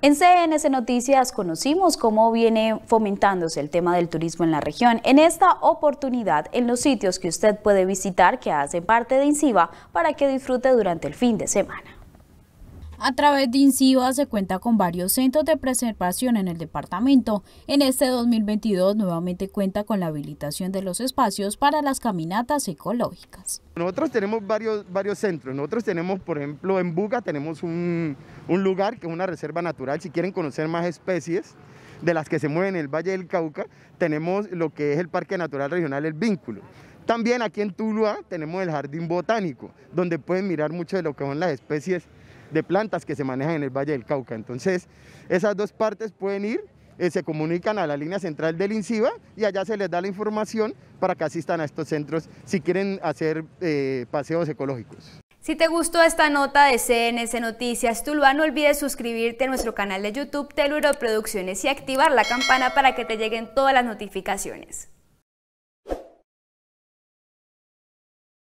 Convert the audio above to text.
En CNS Noticias conocimos cómo viene fomentándose el tema del turismo en la región. En esta oportunidad, en los sitios que usted puede visitar que hacen parte de INCIBA para que disfrute durante el fin de semana. A través de INCIBA se cuenta con varios centros de preservación en el departamento. En este 2022 nuevamente cuenta con la habilitación de los espacios para las caminatas ecológicas. Nosotros tenemos varios, varios centros. Nosotros tenemos, por ejemplo, en Buga tenemos un, un lugar que es una reserva natural. Si quieren conocer más especies de las que se mueven en el Valle del Cauca, tenemos lo que es el Parque Natural Regional El Vínculo. También aquí en Tuluá tenemos el Jardín Botánico, donde pueden mirar mucho de lo que son las especies de plantas que se manejan en el Valle del Cauca. Entonces, esas dos partes pueden ir, eh, se comunican a la línea central del INCIBA y allá se les da la información para que asistan a estos centros si quieren hacer eh, paseos ecológicos. Si te gustó esta nota de CNS Noticias Tuluá, no olvides suscribirte a nuestro canal de YouTube Teluro Producciones y activar la campana para que te lleguen todas las notificaciones.